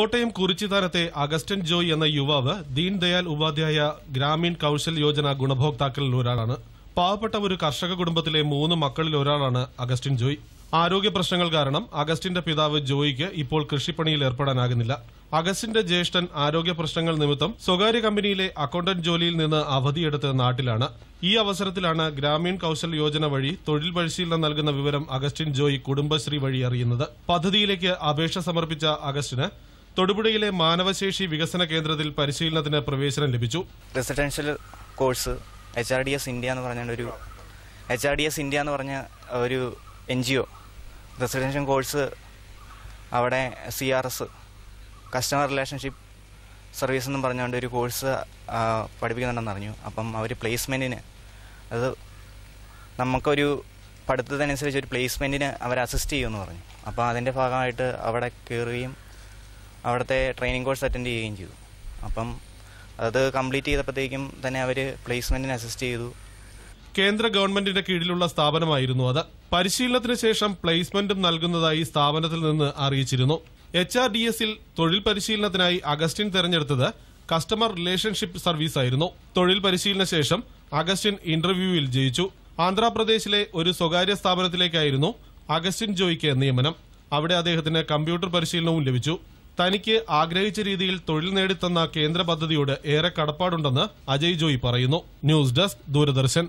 Kottayam കുറിച്ചിതാനത്തെ Augustan Joy എന്ന യുവാവ് ദീൻ ദയാൽ ഉപാധ്യായ ഗ്രാമീൺ കൌശൽ യോജന ഗുണഭോക്താക്കളിൽ ഒരാളാണ് പാവപ്പെട്ട ഒരു കർഷക കുടുംബത്തിലെ മൂന്ന് മക്കളിൽ ഒരാളാണ് അഗസ്റ്റിൻ ജോയ് ആരോഗ്യ പ്രശ്നങ്ങൾ കാരണം അഗസ്റ്റിന്റെ പിതാവ് ജോയിക്ക് ഇപ്പോൾ കൃഷിപ്പണിയിൽ ഏർപ്പെടാനാകുന്നില്ല അഗസ്റ്റിന്റെ ജ്യേഷ്ഠൻ ആരോഗ്യ പ്രശ്നങ്ങൾ നിമിത്തം സ്വകാര്യ കമ്പനിയിലെ അക്കൌണ്ടന്റ് ജോലിയിൽ നിന്ന് അവധിയെടുത്ത് നാട്ടിലാണ് ഈ അവസരത്തിലാണ് ഗ്രാമീൺ കൌശൽ യോജന വഴി തൊഴിൽ പരിശീലനം നൽകുന്ന വിവരം അഗസ്റ്റിൻ ജോയി കുടുംബശ്രീ വഴി അറിയുന്നത് പദ്ധതിയിലേക്ക് അപേക്ഷ സമർപ്പിച്ച അഗസ്റ്റിന് തൊടുപുഴയിലെ മാനവശേഷി വികസന കേന്ദ്രത്തിൽ പരിശീലനത്തിന് പ്രവേശനം ലഭിച്ചു residential course H R D S India എന്ന് പറഞ്ഞ ഒരു H R D S India എന്ന് പറഞ്ഞ ഒരു N G O residential course അവിടെ C R S customer relationship service എന്നും പറഞ്ഞുകൊണ്ട് ഒരു കോഴ്സ് പഠിപ്പിക്കുന്നുണ്ടെന്ന് അറിഞ്ഞു അപ്പം അവർ പ്ലേസ്മെൻറ്റിന് അത് നമുക്കൊരു പഠിത്തത്തിനനുസരിച്ച് ഒരു പ്ലേസ്മെൻറ്റിന് അവർ അസിസ്റ്റ് ചെയ്യുമെന്ന് പറഞ്ഞു അപ്പോൾ അതിൻ്റെ ഭാഗമായിട്ട് അവിടെ കയറുകയും അവിടുത്തെ ട്രെയിനിങ് കോഴ്സ് അറ്റൻഡ് ചെയ്യുകയും ചെയ്തു അപ്പം അത് കംപ്ലീറ്റ് ചെയ്തപ്പോഴത്തേക്കും തന്നെ അവർ പ്ലേസ്മെന്റിന് അസിസ്റ്റ് ചെയ്തു കേന്ദ്ര ഗവൺമെന്റിന്റെ കീഴിലുള്ള സ്ഥാപനമായിരുന്നു അത് പരിശീലനത്തിന് ശേഷം പ്ലേസ്മെന്റും നൽകുന്നതായി സ്ഥാപനത്തിൽ നിന്ന് അറിയിച്ചിരുന്നു എച്ച് ആർ ഡി എസിൽ തൊഴിൽ പരിശീലനത്തിനായി അഗസ്റ്റിൻ തെരഞ്ഞെടുത്തത് കസ്റ്റമർ റിലേഷൻഷിപ്പ് സർവീസ് ആയിരുന്നു തൊഴിൽ പരിശീലന ശേഷം അഗസ്റ്റിൻ ഇന്റർവ്യൂവിൽ ജയിച്ചു ആന്ധ്രാപ്രദേശിലെ ഒരു സ്വകാര്യ സ്ഥാപനത്തിലേക്കായിരുന്നു അഗസ്റ്റിൻ ജോയിക്ക് നിയമനം അവിടെ അദ്ദേഹത്തിന് കമ്പ്യൂട്ടർ പരിശീലനവും ലഭിച്ചു തനിക്ക് ആഗ്രഹിച്ച രീതിയിൽ തൊഴിൽ നേടിത്തന്ന കേന്ദ്ര പദ്ധതിയോട് ഏറെ കടപ്പാടുണ്ടെന്ന് അജയ് ജോയി പറയുന്നു ന്യൂസ് ഡെസ്ക് ദൂരദർശൻ